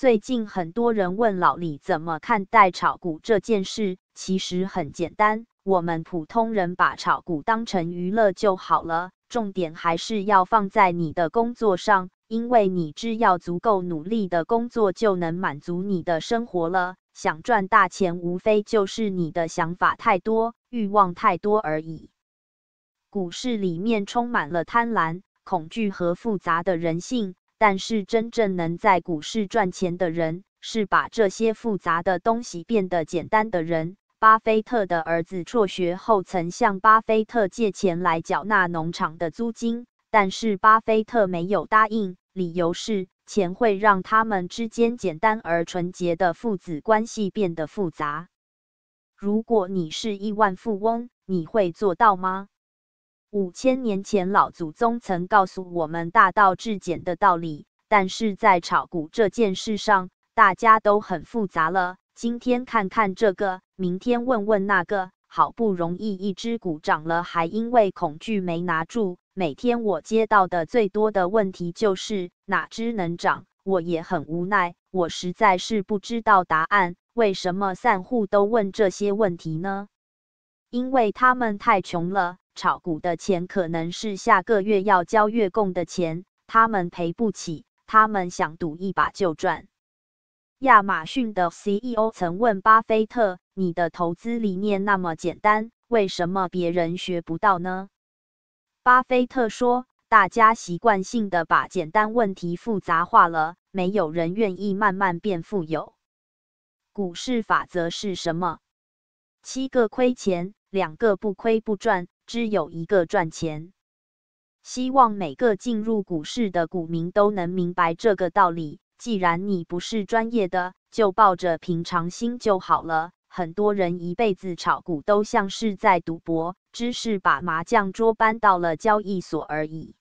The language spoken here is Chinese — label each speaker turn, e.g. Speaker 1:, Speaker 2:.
Speaker 1: 最近很多人问老李怎么看待炒股这件事，其实很简单，我们普通人把炒股当成娱乐就好了，重点还是要放在你的工作上，因为你只要足够努力的工作就能满足你的生活了。想赚大钱，无非就是你的想法太多，欲望太多而已。股市里面充满了贪婪、恐惧和复杂的人性。但是真正能在股市赚钱的人，是把这些复杂的东西变得简单的人。巴菲特的儿子辍学后，曾向巴菲特借钱来缴纳农场的租金，但是巴菲特没有答应，理由是钱会让他们之间简单而纯洁的父子关系变得复杂。如果你是亿万富翁，你会做到吗？五千年前，老祖宗曾告诉我们“大道至简”的道理，但是在炒股这件事上，大家都很复杂了。今天看看这个，明天问问那个，好不容易一只股涨了，还因为恐惧没拿住。每天我接到的最多的问题就是“哪只能涨”，我也很无奈，我实在是不知道答案。为什么散户都问这些问题呢？因为他们太穷了。炒股的钱可能是下个月要交月供的钱，他们赔不起。他们想赌一把就赚。亚马逊的 CEO 曾问巴菲特：“你的投资理念那么简单，为什么别人学不到呢？”巴菲特说：“大家习惯性的把简单问题复杂化了，没有人愿意慢慢变富有。”股市法则是什么？七个亏钱。两个不亏不赚，只有一个赚钱。希望每个进入股市的股民都能明白这个道理。既然你不是专业的，就抱着平常心就好了。很多人一辈子炒股都像是在赌博，只是把麻将桌搬到了交易所而已。